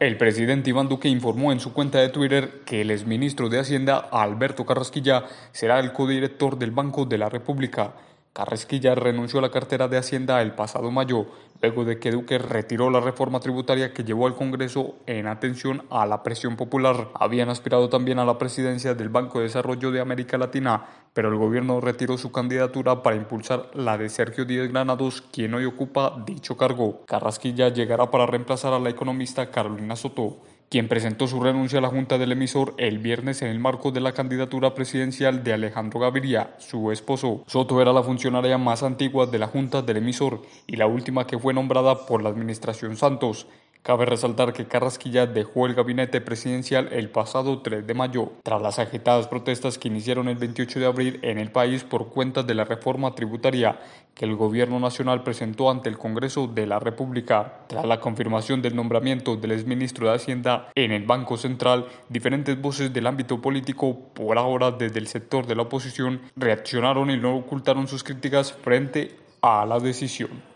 El presidente Iván Duque informó en su cuenta de Twitter que el exministro de Hacienda, Alberto Carrasquilla, será el codirector del Banco de la República. Carrasquilla renunció a la cartera de Hacienda el pasado mayo luego de que Duque retiró la reforma tributaria que llevó al Congreso en atención a la presión popular. Habían aspirado también a la presidencia del Banco de Desarrollo de América Latina, pero el gobierno retiró su candidatura para impulsar la de Sergio Díaz Granados, quien hoy ocupa dicho cargo. Carrasquilla llegará para reemplazar a la economista Carolina Soto quien presentó su renuncia a la Junta del Emisor el viernes en el marco de la candidatura presidencial de Alejandro Gaviria, su esposo. Soto era la funcionaria más antigua de la Junta del Emisor y la última que fue nombrada por la Administración Santos. Cabe resaltar que Carrasquilla dejó el gabinete presidencial el pasado 3 de mayo, tras las agitadas protestas que iniciaron el 28 de abril en el país por cuenta de la reforma tributaria que el Gobierno Nacional presentó ante el Congreso de la República. Tras la confirmación del nombramiento del exministro de Hacienda en el Banco Central, diferentes voces del ámbito político, por ahora desde el sector de la oposición, reaccionaron y no ocultaron sus críticas frente a la decisión.